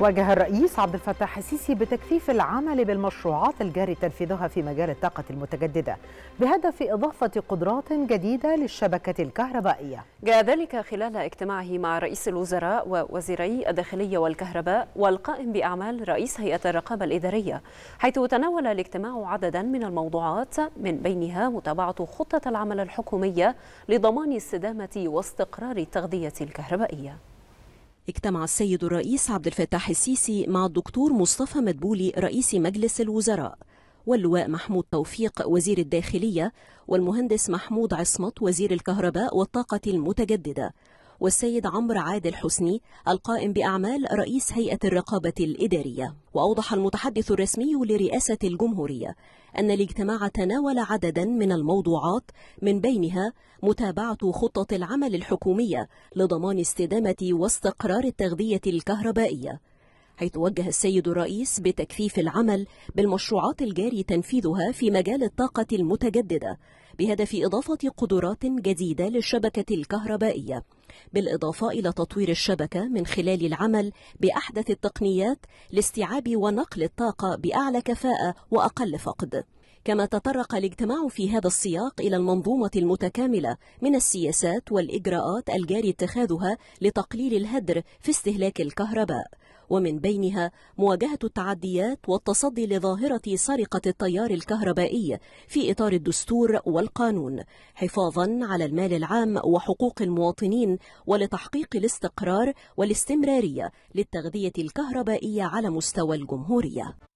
واجه الرئيس عبد الفتاح السيسي بتكثيف العمل بالمشروعات الجاري تنفيذها في مجال الطاقة المتجددة بهدف إضافة قدرات جديدة للشبكة الكهربائية جاء ذلك خلال اجتماعه مع رئيس الوزراء ووزيري الداخلية والكهرباء والقائم بأعمال رئيس هيئة الرقابة الإدارية حيث تناول الاجتماع عددا من الموضوعات من بينها متابعة خطة العمل الحكومية لضمان استدامة واستقرار التغذية الكهربائية اجتمع السيد الرئيس عبد الفتاح السيسي مع الدكتور مصطفى مدبولي رئيس مجلس الوزراء واللواء محمود توفيق وزير الداخلية والمهندس محمود عصمت وزير الكهرباء والطاقة المتجددة والسيد عمرو عادل حسني القائم بأعمال رئيس هيئة الرقابة الإدارية وأوضح المتحدث الرسمي لرئاسة الجمهورية أن الاجتماع تناول عددا من الموضوعات من بينها متابعة خطة العمل الحكومية لضمان استدامة واستقرار التغذية الكهربائية حيث وجه السيد الرئيس بتكثيف العمل بالمشروعات الجاري تنفيذها في مجال الطاقة المتجددة بهدف إضافة قدرات جديدة للشبكة الكهربائية بالإضافة إلى تطوير الشبكة من خلال العمل بأحدث التقنيات لاستيعاب ونقل الطاقة بأعلى كفاءة وأقل فقد كما تطرق الاجتماع في هذا السياق إلى المنظومة المتكاملة من السياسات والإجراءات الجاري اتخاذها لتقليل الهدر في استهلاك الكهرباء ومن بينها مواجهة التعديات والتصدي لظاهرة سرقة التيار الكهربائي في إطار الدستور والقانون حفاظا على المال العام وحقوق المواطنين ولتحقيق الاستقرار والاستمرارية للتغذية الكهربائية على مستوى الجمهورية